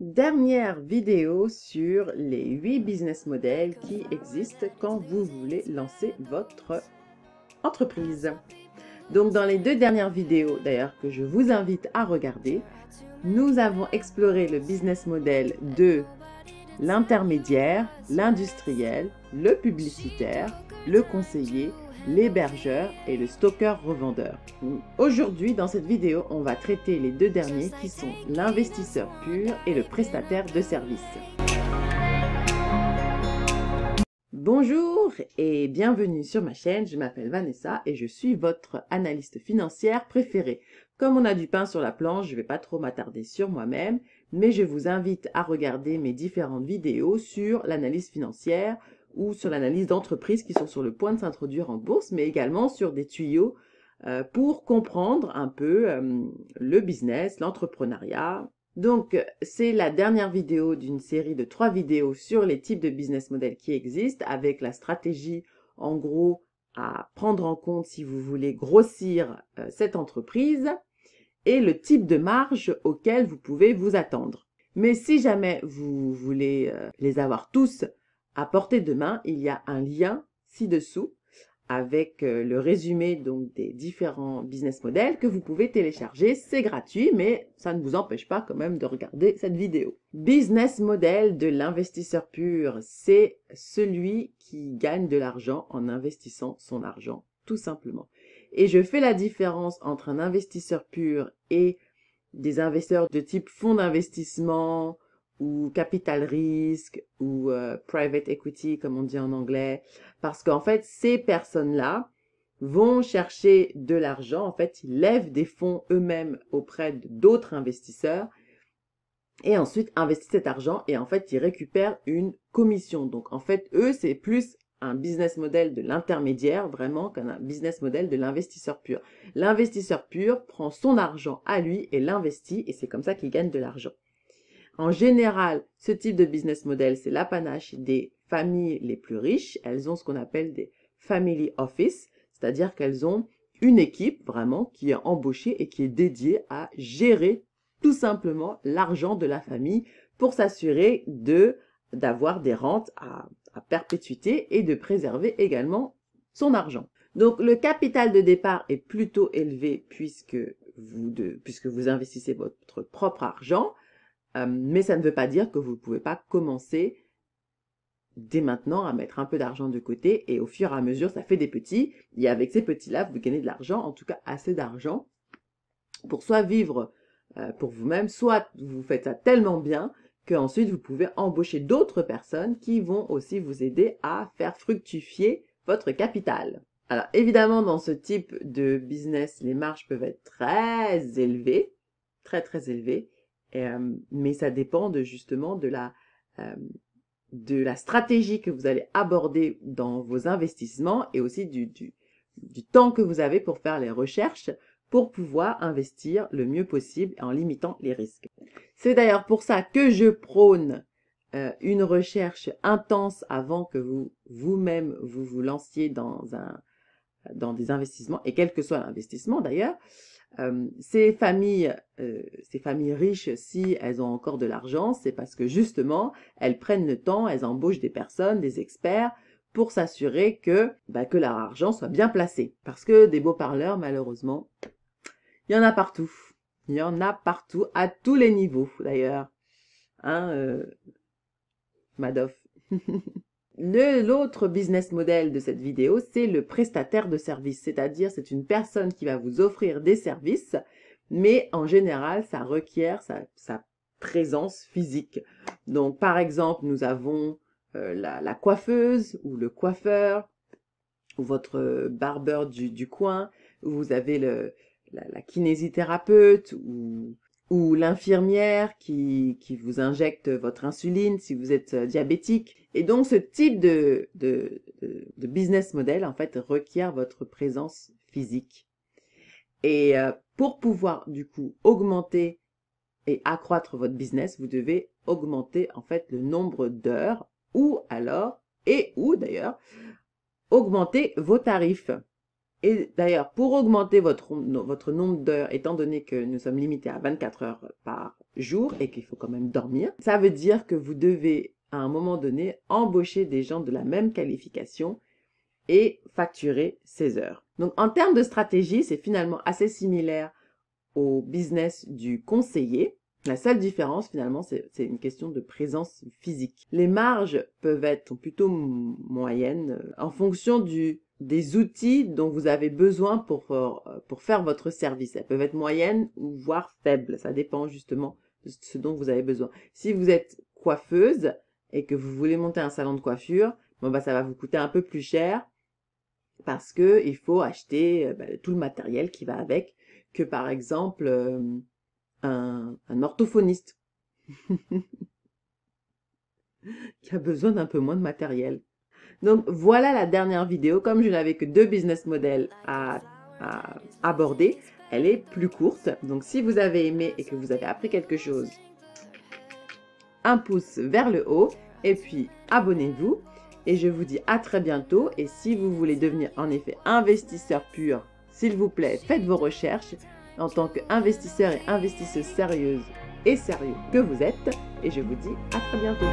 Dernière vidéo sur les 8 business models qui existent quand vous voulez lancer votre entreprise. Donc dans les deux dernières vidéos d'ailleurs que je vous invite à regarder, nous avons exploré le business model de l'intermédiaire, l'industriel, le publicitaire, le conseiller l'hébergeur et le stocker revendeur Aujourd'hui, dans cette vidéo, on va traiter les deux derniers qui sont l'investisseur pur et le prestataire de services. Bonjour et bienvenue sur ma chaîne, je m'appelle Vanessa et je suis votre analyste financière préférée. Comme on a du pain sur la planche, je ne vais pas trop m'attarder sur moi-même, mais je vous invite à regarder mes différentes vidéos sur l'analyse financière, ou sur l'analyse d'entreprises qui sont sur le point de s'introduire en bourse, mais également sur des tuyaux euh, pour comprendre un peu euh, le business, l'entrepreneuriat. Donc, c'est la dernière vidéo d'une série de trois vidéos sur les types de business models qui existent, avec la stratégie, en gros, à prendre en compte si vous voulez grossir euh, cette entreprise et le type de marge auquel vous pouvez vous attendre. Mais si jamais vous voulez les avoir tous à portée de main, il y a un lien ci-dessous avec euh, le résumé donc des différents business models que vous pouvez télécharger. C'est gratuit, mais ça ne vous empêche pas quand même de regarder cette vidéo. Business model de l'investisseur pur, c'est celui qui gagne de l'argent en investissant son argent, tout simplement. Et je fais la différence entre un investisseur pur et des investisseurs de type fonds d'investissement, ou capital risque ou euh, private equity comme on dit en anglais parce qu'en fait ces personnes-là vont chercher de l'argent en fait ils lèvent des fonds eux-mêmes auprès d'autres investisseurs et ensuite investissent cet argent et en fait ils récupèrent une commission donc en fait eux c'est plus un business model de l'intermédiaire vraiment qu'un business model de l'investisseur pur. L'investisseur pur prend son argent à lui et l'investit et c'est comme ça qu'il gagne de l'argent. En général, ce type de business model, c'est l'apanage des familles les plus riches. Elles ont ce qu'on appelle des family office, c'est-à-dire qu'elles ont une équipe vraiment qui est embauchée et qui est dédiée à gérer tout simplement l'argent de la famille pour s'assurer de d'avoir des rentes à, à, perpétuité et de préserver également son argent. Donc le capital de départ est plutôt élevé puisque vous, puisque vous investissez votre propre argent. Euh, mais ça ne veut pas dire que vous ne pouvez pas commencer dès maintenant à mettre un peu d'argent de côté et au fur et à mesure, ça fait des petits. Et avec ces petits-là, vous gagnez de l'argent, en tout cas assez d'argent pour soit vivre euh, pour vous-même, soit vous faites ça tellement bien qu'ensuite vous pouvez embaucher d'autres personnes qui vont aussi vous aider à faire fructifier votre capital. Alors évidemment, dans ce type de business, les marges peuvent être très élevées, très très élevées. Euh, mais ça dépend justement de la, euh, de la stratégie que vous allez aborder dans vos investissements et aussi du, du, temps que vous avez pour faire les recherches pour pouvoir investir le mieux possible en limitant les risques. C'est d'ailleurs pour ça que je prône euh, une recherche intense avant que vous vous-même vous vous lanciez dans un dans des investissements, et quel que soit l'investissement d'ailleurs, euh, ces familles, euh, ces familles riches, si elles ont encore de l'argent, c'est parce que justement, elles prennent le temps, elles embauchent des personnes, des experts, pour s'assurer que, bah, que leur argent soit bien placé. Parce que des beaux parleurs, malheureusement, il y en a partout. Il y en a partout, à tous les niveaux d'ailleurs. Hein, euh, Madoff L'autre business model de cette vidéo, c'est le prestataire de service, c'est-à-dire c'est une personne qui va vous offrir des services, mais en général, ça requiert sa, sa présence physique. Donc, par exemple, nous avons euh, la, la, coiffeuse ou le coiffeur, ou votre euh, barbeur du, du coin, vous avez le, la, la kinésithérapeute ou ou l'infirmière qui, qui vous injecte votre insuline si vous êtes euh, diabétique. Et donc ce type de, de, de business model, en fait, requiert votre présence physique. Et euh, pour pouvoir, du coup, augmenter et accroître votre business, vous devez augmenter, en fait, le nombre d'heures ou alors, et ou d'ailleurs, augmenter vos tarifs. Et d'ailleurs, pour augmenter votre, nombre d'heures, étant donné que nous sommes limités à 24 heures par jour et qu'il faut quand même dormir, ça veut dire que vous devez, à un moment donné, embaucher des gens de la même qualification et facturer ces heures. Donc en termes de stratégie, c'est finalement assez similaire au business du conseiller. La seule différence finalement, c'est une question de présence physique. Les marges peuvent être plutôt moyennes euh, en fonction du des outils dont vous avez besoin pour, euh, pour faire votre service. Elles peuvent être moyennes ou voire faibles. Ça dépend justement de ce dont vous avez besoin. Si vous êtes coiffeuse et que vous voulez monter un salon de coiffure, bon bah ça va vous coûter un peu plus cher parce que il faut acheter euh, bah, tout le matériel qui va avec que par exemple euh, un orthophoniste qui a besoin d'un peu moins de matériel. Donc voilà la dernière vidéo. Comme je n'avais que deux business models à, aborder, elle est plus courte. Donc si vous avez aimé et que vous avez appris quelque chose, un pouce vers le haut et puis abonnez-vous. Et je vous dis à très bientôt. Et si vous voulez devenir en effet investisseur pur, s'il vous plaît, faites vos recherches en tant qu'investisseur et investisseuse sérieuse et sérieux que vous êtes. Et je vous dis à très bientôt.